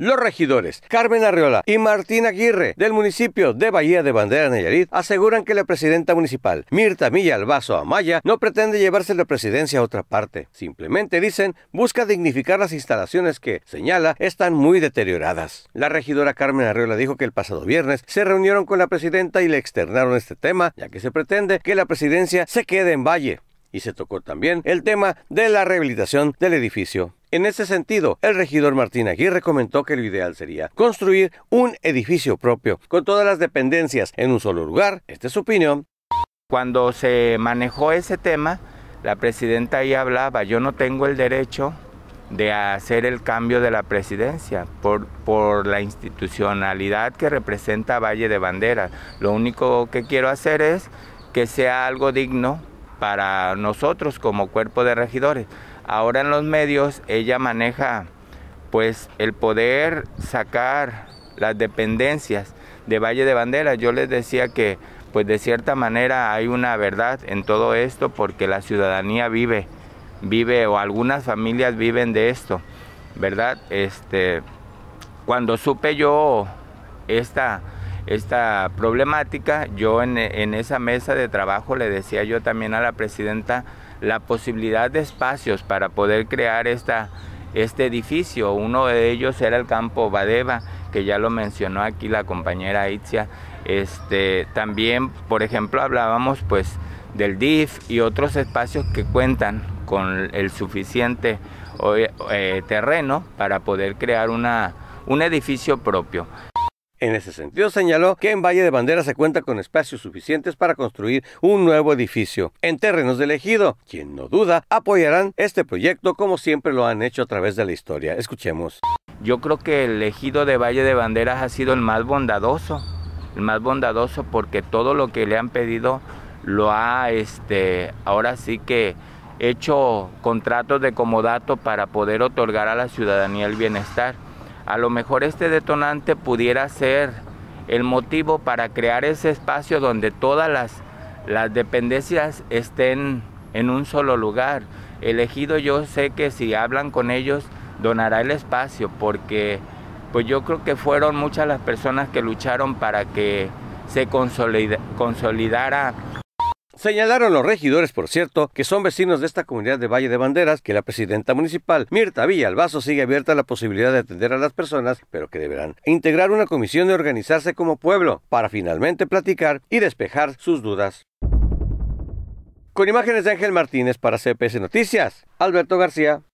Los regidores Carmen Arriola y Martín Aguirre del municipio de Bahía de Bandera Nayarit aseguran que la presidenta municipal Mirta Milla Albazo Amaya no pretende llevarse la presidencia a otra parte. Simplemente dicen busca dignificar las instalaciones que, señala, están muy deterioradas. La regidora Carmen Arriola dijo que el pasado viernes se reunieron con la presidenta y le externaron este tema, ya que se pretende que la presidencia se quede en Valle. Y se tocó también el tema de la rehabilitación del edificio. En ese sentido, el regidor Martín Aguirre comentó que lo ideal sería construir un edificio propio con todas las dependencias en un solo lugar. Esta es su opinión. Cuando se manejó ese tema, la presidenta ahí hablaba, yo no tengo el derecho de hacer el cambio de la presidencia por, por la institucionalidad que representa Valle de Bandera. Lo único que quiero hacer es que sea algo digno para nosotros como cuerpo de regidores. Ahora en los medios ella maneja pues el poder sacar las dependencias de Valle de Banderas. Yo les decía que pues de cierta manera hay una verdad en todo esto porque la ciudadanía vive, vive o algunas familias viven de esto, ¿verdad? Este, cuando supe yo esta esta problemática. Yo en, esa mesa de trabajo le decía yo también a la presidenta la posibilidad de espacios para poder crear esta, este edificio. Uno de ellos era el campo Badeva, que ya lo mencionó aquí la compañera Itzia. Este, también, por ejemplo, hablábamos pues del DIF y otros espacios que cuentan con el suficiente eh, eh, terreno para poder crear un edificio propio. En ese sentido, señaló que en Valle de Banderas se cuenta con espacios suficientes para construir un nuevo edificio en terrenos del ejido, quien no duda apoyarán este proyecto como siempre lo han hecho a través de la historia. Escuchemos. Yo creo que el ejido de Valle de Banderas ha sido el más bondadoso, el más bondadoso porque todo lo que le han pedido lo ha, este, ahora sí que hecho contratos de comodato para poder otorgar a la ciudadanía el bienestar. A lo mejor este detonante pudiera ser el motivo para crear ese espacio donde todas las, dependencias estén en un solo lugar. Elegido yo sé que si hablan con ellos donará el espacio porque pues yo creo que fueron muchas las personas que lucharon para que se consolidara Señalaron los regidores, por cierto, que son vecinos de esta comunidad de Valle de Banderas, que la presidenta municipal, Mirta Villalvaso sigue abierta a la posibilidad de atender a las personas, pero que deberán integrar una comisión y organizarse como pueblo para finalmente platicar y despejar sus dudas. Con imágenes de Ángel Martínez para CPS Noticias, Alberto García.